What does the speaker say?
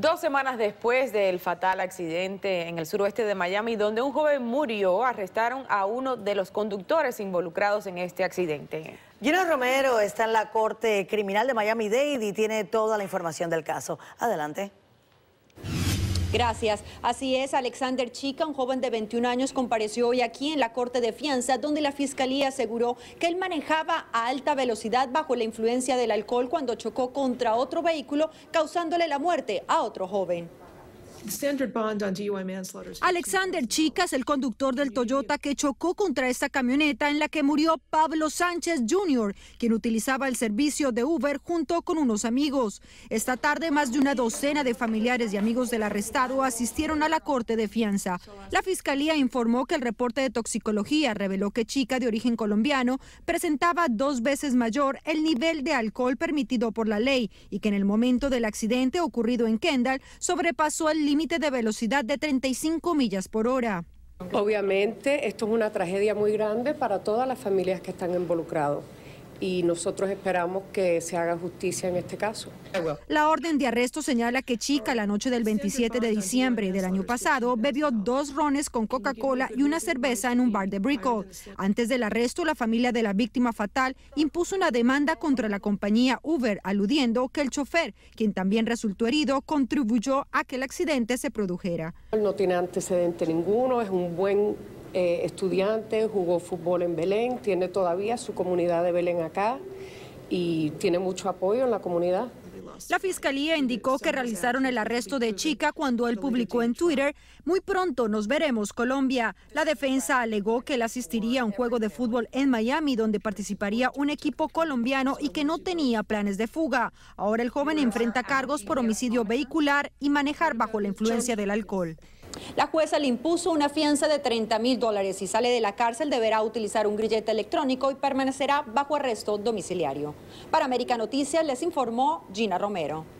Dos semanas después del fatal accidente en el suroeste de Miami, donde un joven murió, arrestaron a uno de los conductores involucrados en este accidente. Gino Romero está en la Corte Criminal de Miami-Dade y tiene toda la información del caso. Adelante. Gracias. Así es, Alexander Chica, un joven de 21 años, compareció hoy aquí en la Corte de Fianza, donde la Fiscalía aseguró que él manejaba a alta velocidad bajo la influencia del alcohol cuando chocó contra otro vehículo, causándole la muerte a otro joven. Alexander Chicas, el conductor del Toyota que chocó contra esta camioneta en la que murió Pablo Sánchez Jr., quien utilizaba el servicio de Uber junto con unos amigos. Esta tarde, más de una docena de familiares y amigos del arrestado asistieron a la corte de fianza. La fiscalía informó que el reporte de toxicología reveló que Chica, de origen colombiano, presentaba dos veces mayor el nivel de alcohol permitido por la ley y que en el momento del accidente ocurrido en Kendall sobrepasó el límite de velocidad de 35 millas por hora. Obviamente, esto es una tragedia muy grande para todas las familias que están involucradas y nosotros esperamos que se haga justicia en este caso. La orden de arresto señala que Chica la noche del 27 de diciembre del año pasado bebió dos rones con Coca-Cola y una cerveza en un bar de Brickell. Antes del arresto, la familia de la víctima fatal impuso una demanda contra la compañía Uber, aludiendo que el chofer, quien también resultó herido, contribuyó a que el accidente se produjera. No tiene antecedente ninguno, es un buen eh, estudiante, jugó fútbol en Belén, tiene todavía su comunidad de Belén acá y tiene mucho apoyo en la comunidad. La fiscalía indicó que realizaron el arresto de Chica cuando él publicó en Twitter, muy pronto nos veremos Colombia. La defensa alegó que él asistiría a un juego de fútbol en Miami donde participaría un equipo colombiano y que no tenía planes de fuga. Ahora el joven enfrenta cargos por homicidio vehicular y manejar bajo la influencia del alcohol. La jueza le impuso una fianza de 30 mil dólares. y sale de la cárcel deberá utilizar un grillete electrónico y permanecerá bajo arresto domiciliario. Para América Noticias les informó Gina Romero.